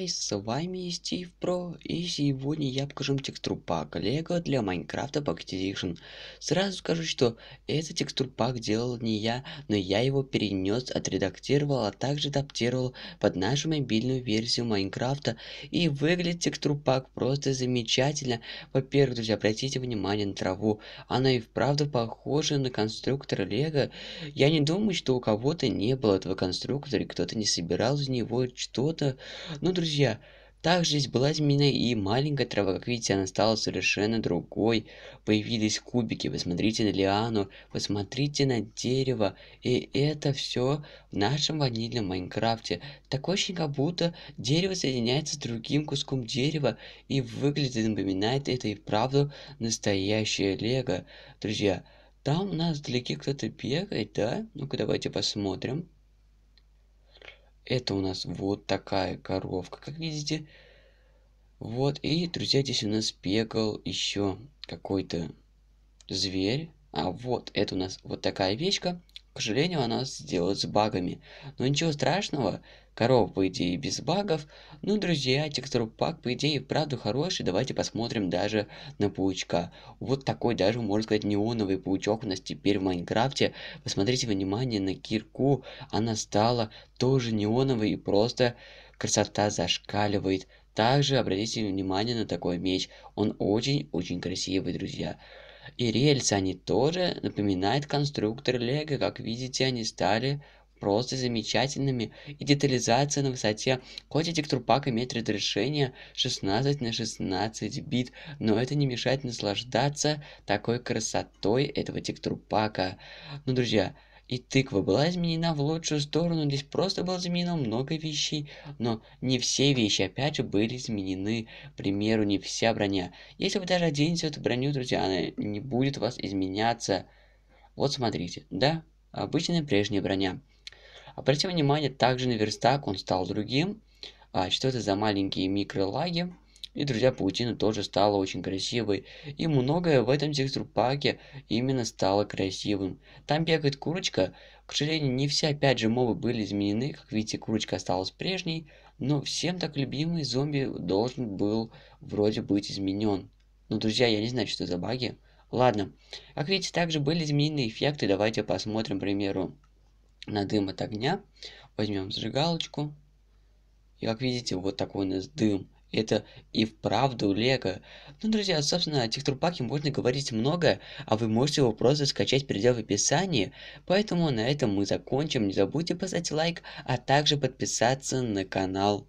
гайз, с вами Стив Про, и сегодня я покажу вам текстур пак Лего для Майнкрафта Pocket Edition. Сразу скажу, что этот текстур пак делал не я, но я его перенес, отредактировал, а также адаптировал под нашу мобильную версию Майнкрафта, и выглядит текстур пак просто замечательно. Во-первых, друзья, обратите внимание на траву, она и вправду похожа на конструктор Лего. Я не думаю, что у кого-то не было этого конструктора, и кто-то не собирал из него что-то. Ну, друзья, Позже также была изменена и маленькая трава, как видите, она стала совершенно другой. Появились кубики, посмотрите на лиану, посмотрите на дерево. И это все в нашем ванильном Майнкрафте. Так очень как будто дерево соединяется с другим куском дерева и выглядит и напоминает это и вправду настоящее лего. Друзья, там у нас вдалеке кто-то бегает, да? Ну-ка давайте посмотрим это у нас вот такая коровка, как видите. Вот, и, друзья, здесь у нас бегал еще какой-то зверь. А вот, это у нас вот такая вещка. К сожалению, она сделана с багами. Но ничего страшного, коров, по идее, без багов. Ну, друзья, текстур пак, по идее, правда хороший. Давайте посмотрим даже на паучка. Вот такой даже, можно сказать, неоновый паучок у нас теперь в Майнкрафте. Посмотрите внимание на кирку. Она стала тоже неоновой и просто красота зашкаливает. Также обратите внимание на такой меч. Он очень-очень красивый, друзья. И рельсы они тоже напоминают конструктор Лего. Как видите, они стали просто замечательными и детализация на высоте. Хоть и Тектурпак имеет разрешение 16 на 16 бит, но это не мешает наслаждаться такой красотой этого Тектурпака. Ну, друзья, и тыква была изменена в лучшую сторону, здесь просто было заменено много вещей, но не все вещи, опять же, были изменены, к примеру, не вся броня. Если вы даже оденете эту броню, друзья, она не будет у вас изменяться. Вот смотрите, да, обычная прежняя броня. Обратите внимание также на верстак, он стал другим. А что это за маленькие микролаги? И, друзья, паутина тоже стала очень красивой. И многое в этом текстурпаке именно стало красивым. Там бегает курочка. К сожалению, не все опять же мобы были изменены. Как видите, курочка осталась прежней. Но всем так любимый зомби должен был вроде быть изменен. Но, ну, друзья, я не знаю, что за баги. Ладно. Как видите, также были изменены эффекты. Давайте посмотрим, к примеру, на дым от огня. Возьмем зажигалочку. И как видите, вот такой у нас дым. Это и вправду лего. Ну, друзья, собственно, о текстурпаке можно говорить много, а вы можете его просто скачать, перейдя в описании. Поэтому на этом мы закончим. Не забудьте поставить лайк, а также подписаться на канал.